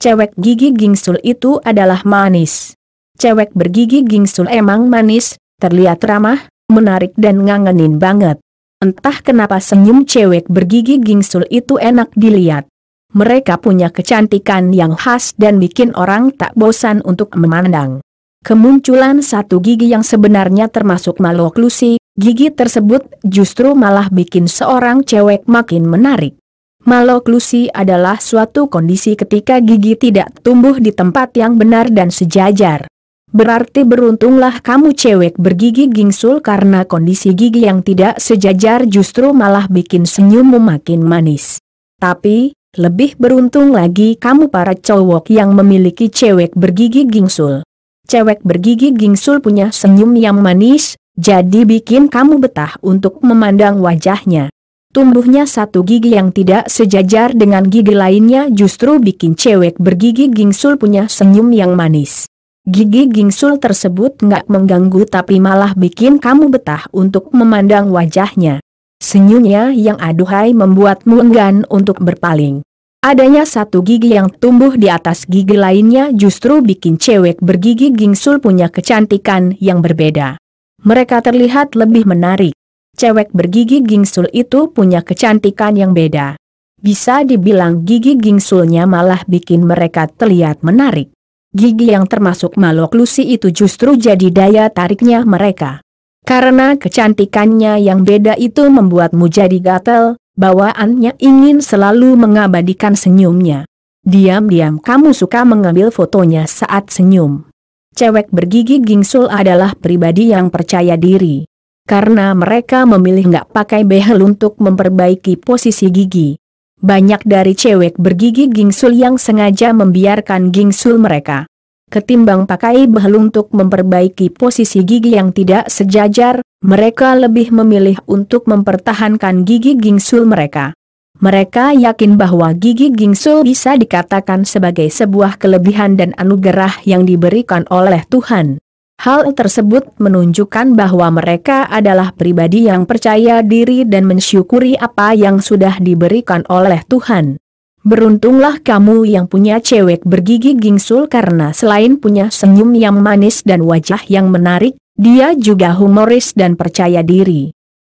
Cewek gigi gingsul itu adalah manis. Cewek bergigi gingsul emang manis, terlihat ramah, menarik dan ngangenin banget. Entah kenapa senyum cewek bergigi gingsul itu enak dilihat. Mereka punya kecantikan yang khas dan bikin orang tak bosan untuk memandang. Kemunculan satu gigi yang sebenarnya termasuk maloklusi, gigi tersebut justru malah bikin seorang cewek makin menarik. Maloklusi adalah suatu kondisi ketika gigi tidak tumbuh di tempat yang benar dan sejajar. Berarti beruntunglah kamu cewek bergigi gingsul karena kondisi gigi yang tidak sejajar justru malah bikin senyummu makin manis. Tapi, lebih beruntung lagi kamu para cowok yang memiliki cewek bergigi gingsul. Cewek bergigi gingsul punya senyum yang manis, jadi bikin kamu betah untuk memandang wajahnya. Tumbuhnya satu gigi yang tidak sejajar dengan gigi lainnya justru bikin cewek bergigi gingsul punya senyum yang manis. Gigi gingsul tersebut nggak mengganggu tapi malah bikin kamu betah untuk memandang wajahnya. Senyumnya yang aduhai membuatmu enggan untuk berpaling. Adanya satu gigi yang tumbuh di atas gigi lainnya justru bikin cewek bergigi gingsul punya kecantikan yang berbeda. Mereka terlihat lebih menarik. Cewek bergigi gingsul itu punya kecantikan yang beda. Bisa dibilang gigi gingsulnya malah bikin mereka terlihat menarik. Gigi yang termasuk malok lusi itu justru jadi daya tariknya mereka. Karena kecantikannya yang beda itu membuatmu jadi gatel, bawaannya ingin selalu mengabadikan senyumnya. Diam-diam kamu suka mengambil fotonya saat senyum. Cewek bergigi gingsul adalah pribadi yang percaya diri karena mereka memilih nggak pakai behel untuk memperbaiki posisi gigi. Banyak dari cewek bergigi gingsul yang sengaja membiarkan gingsul mereka. Ketimbang pakai behel untuk memperbaiki posisi gigi yang tidak sejajar, mereka lebih memilih untuk mempertahankan gigi gingsul mereka. Mereka yakin bahwa gigi gingsul bisa dikatakan sebagai sebuah kelebihan dan anugerah yang diberikan oleh Tuhan. Hal tersebut menunjukkan bahwa mereka adalah pribadi yang percaya diri dan mensyukuri apa yang sudah diberikan oleh Tuhan. Beruntunglah kamu yang punya cewek bergigi gingsul karena selain punya senyum yang manis dan wajah yang menarik, dia juga humoris dan percaya diri.